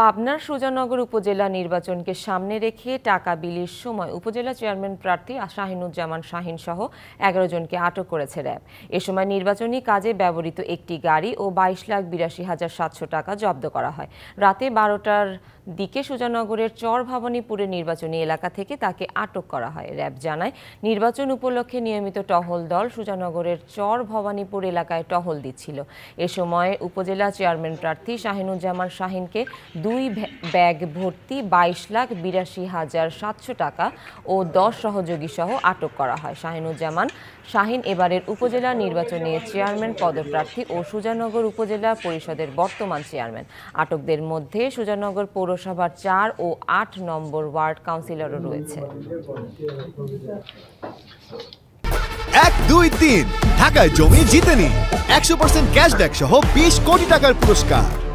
পাবনার সুজানগর উপজেলা নির্বাচনকে সামনে রেখে টাকা বিলির সময় উপজেলা চেয়ারম্যান প্রার্থী শাহিনুজ্জামান শাহিন সহ এগারো জনকে আটক করেছে র্যাব এ সময় নির্বাচনী কাজে ব্যবহৃত একটি গাড়ি ও বাইশ লাখ বিরাশি হাজার সাতশো টাকা জব্দ করা হয় রাতে বারোটার দিকে সুজানগরের চর নির্বাচনী এলাকা থেকে তাকে আটক করা হয় র্যাব জানায় নির্বাচন উপলক্ষে নিয়মিত টহল দল সুজানগরের চর এলাকায় টহল দিচ্ছিল এ সময় উপজেলা চেয়ারম্যান প্রার্থী শাহিনুজ্জামান শাহিনকে দুই ব্যাগ ভর্তি বাইশ লাখ বিরাশি হাজার সাতশো টাকা ও দশ সহযোগী সহ আটক করা হয় শাহিনুজ্জামান শাহিন এবারের উপজেলা নির্বাচনে চেয়ারম্যান পদপ্রার্থী ও সুজানগর উপজেলা পরিষদের বর্তমান চেয়ারম্যান আটকদের মধ্যে সুজানগর পৌর পৌরসভার চার ও আট নম্বর ওয়ার্ড কাউন্সিলরও রয়েছে এক দুই তিন ঢাকায় জমি জিতেনি একশো পার্সেন্ট ক্যাশব্যাক সহ বিশ কোটি টাকার পুরস্কার